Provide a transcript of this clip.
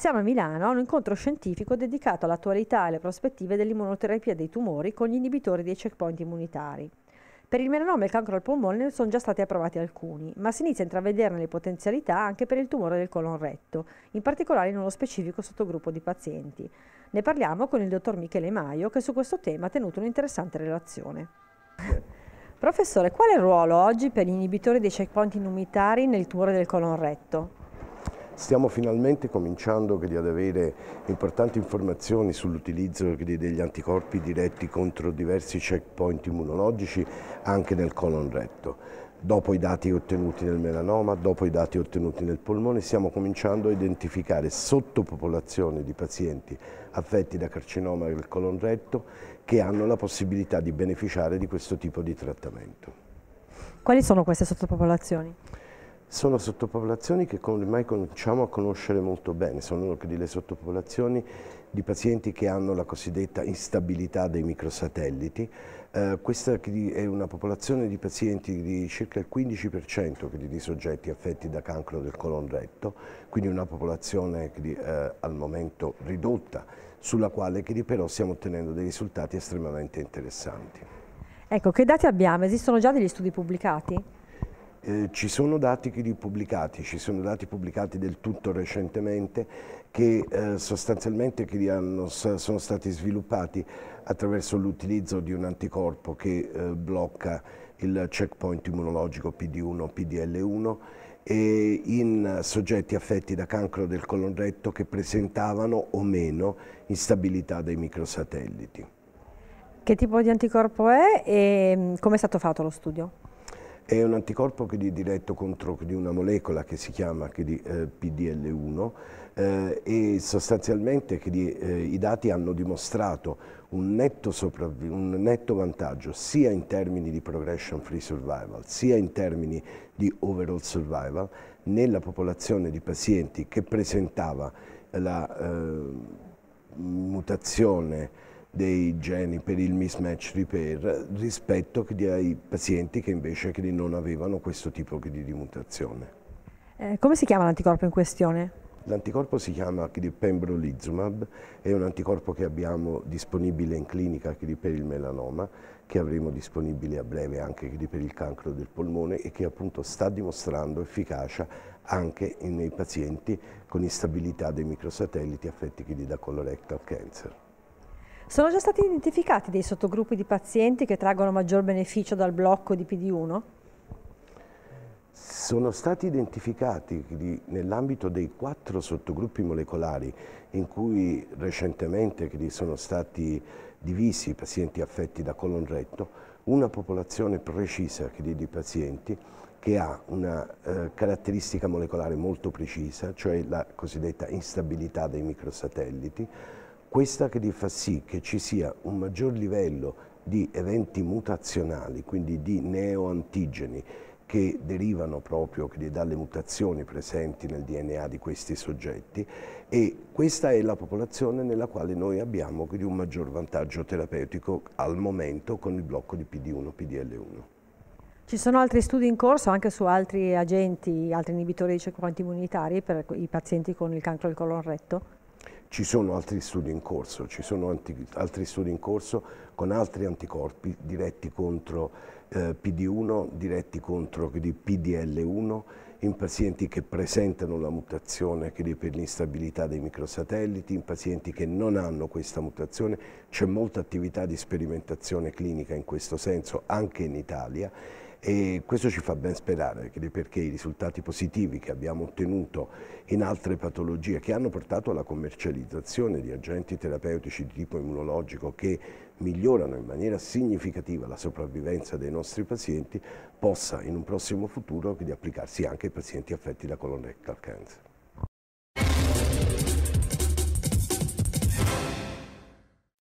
Siamo a Milano a un incontro scientifico dedicato all'attualità e alle prospettive dell'immunoterapia dei tumori con gli inibitori dei checkpoint immunitari. Per il melanoma e il cancro al polmone ne sono già stati approvati alcuni, ma si inizia a intravederne le potenzialità anche per il tumore del colon retto, in particolare in uno specifico sottogruppo di pazienti. Ne parliamo con il dottor Michele Maio, che su questo tema ha tenuto un'interessante relazione. Professore, qual è il ruolo oggi per gli inibitori dei checkpoint immunitari nel tumore del colon retto? Stiamo finalmente cominciando ad avere importanti informazioni sull'utilizzo degli anticorpi diretti contro diversi checkpoint immunologici anche nel colon retto. Dopo i dati ottenuti nel melanoma, dopo i dati ottenuti nel polmone, stiamo cominciando a identificare sottopopolazioni di pazienti affetti da carcinoma del colon retto che hanno la possibilità di beneficiare di questo tipo di trattamento. Quali sono queste sottopopolazioni? Sono sottopopolazioni che ormai cominciamo a conoscere molto bene, sono delle sottopopolazioni di pazienti che hanno la cosiddetta instabilità dei microsatelliti. Eh, questa è una popolazione di pazienti di circa il 15% di soggetti affetti da cancro del colon retto, quindi una popolazione eh, al momento ridotta, sulla quale però stiamo ottenendo dei risultati estremamente interessanti. Ecco, che dati abbiamo? Esistono già degli studi pubblicati? Eh, ci sono dati pubblicati, ci sono dati pubblicati del tutto recentemente che eh, sostanzialmente che hanno, sono stati sviluppati attraverso l'utilizzo di un anticorpo che eh, blocca il checkpoint immunologico PD1, PDL1 e in soggetti affetti da cancro del colon retto che presentavano o meno instabilità dei microsatelliti. Che tipo di anticorpo è e mm, come è stato fatto lo studio? È un anticorpo che è diretto contro di una molecola che si chiama che di, eh, PDL1 eh, e sostanzialmente che di, eh, i dati hanno dimostrato un netto, un netto, vantaggio sia in termini di progression free survival sia in termini di overall survival nella popolazione di pazienti che presentava la eh, mutazione dei geni per il mismatch repair rispetto ai pazienti che invece non avevano questo tipo di mutazione. Eh, come si chiama l'anticorpo in questione? L'anticorpo si chiama pembrolizumab, è un anticorpo che abbiamo disponibile in clinica per il melanoma, che avremo disponibile a breve anche per il cancro del polmone e che appunto sta dimostrando efficacia anche nei pazienti con instabilità dei microsatelliti affetti da colorectal cancer. Sono già stati identificati dei sottogruppi di pazienti che traggono maggior beneficio dal blocco di PD1? Sono stati identificati nell'ambito dei quattro sottogruppi molecolari in cui recentemente sono stati divisi i pazienti affetti da colon retto, una popolazione precisa di pazienti che ha una eh, caratteristica molecolare molto precisa, cioè la cosiddetta instabilità dei microsatelliti, questa che fa sì che ci sia un maggior livello di eventi mutazionali, quindi di neoantigeni che derivano proprio dalle mutazioni presenti nel DNA di questi soggetti e questa è la popolazione nella quale noi abbiamo quindi un maggior vantaggio terapeutico al momento con il blocco di PD1, PDL1. Ci sono altri studi in corso anche su altri agenti, altri inibitori di checkpoint immunitari per i pazienti con il cancro del colon retto? Ci sono altri studi in corso, ci sono altri studi in corso con altri anticorpi diretti contro eh, PD1, diretti contro PDL1 in pazienti che presentano la mutazione che per l'instabilità dei microsatelliti, in pazienti che non hanno questa mutazione, c'è molta attività di sperimentazione clinica in questo senso anche in Italia e questo ci fa ben sperare perché i risultati positivi che abbiamo ottenuto in altre patologie che hanno portato alla commercializzazione di agenti terapeutici di tipo immunologico che migliorano in maniera significativa la sopravvivenza dei nostri pazienti possa in un prossimo futuro applicarsi anche ai pazienti affetti da colorectal cancer.